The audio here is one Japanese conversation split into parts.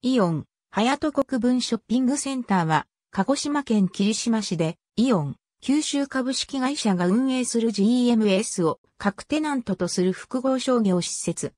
イオン、ハヤト国分ショッピングセンターは、鹿児島県霧島市で、イオン、九州株式会社が運営する GMS を各テナントとする複合商業施設。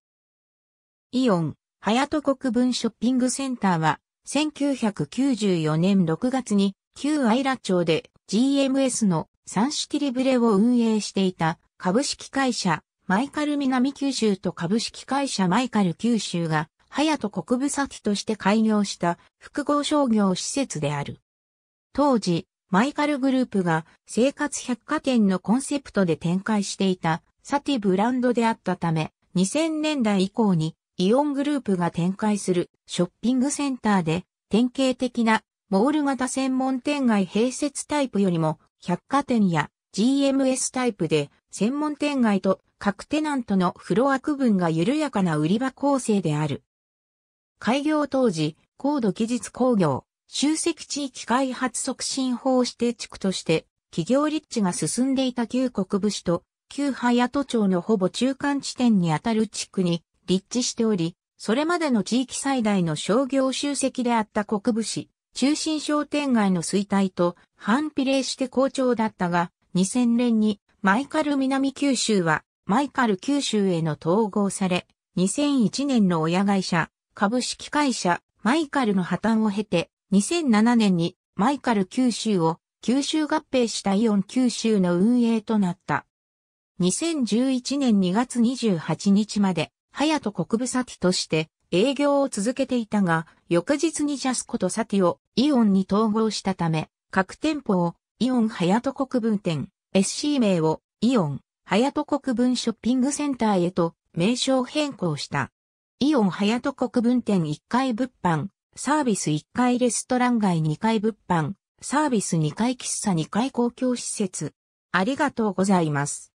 イオン、ハヤト国分ショッピングセンターは、1994年6月に、旧アイラ町で GMS のサンシティリブレを運営していた株式会社マイカル南九州と株式会社マイカル九州が隼と国部先として開業した複合商業施設である。当時、マイカルグループが生活百貨店のコンセプトで展開していたサティブランドであったため、2000年代以降にイオングループが展開するショッピングセンターで典型的なモール型専門店街併設タイプよりも百貨店や GMS タイプで専門店街と各テナントのフロア区分が緩やかな売り場構成である。開業当時、高度技術工業、集積地域開発促進法指定地区として、企業立地が進んでいた旧国武市と、旧早都町のほぼ中間地点にあたる地区に立地しており、それまでの地域最大の商業集積であった国武市、中心商店街の衰退と反比例して好調だったが、2000年にマイカル南九州はマイカル九州への統合され、2001年の親会社株式会社マイカルの破綻を経て、2007年にマイカル九州を九州合併したイオン九州の運営となった。2011年2月28日まで、ヤト国部ィとして営業を続けていたが、翌日にジャスコとサティをイオンに統合したため、各店舗をイオンヤト国分店、SC 名をイオンヤト国分ショッピングセンターへと名称変更した。イオン早戸国分店1階物販、サービス1階レストラン街2階物販、サービス2階喫茶2階公共施設。ありがとうございます。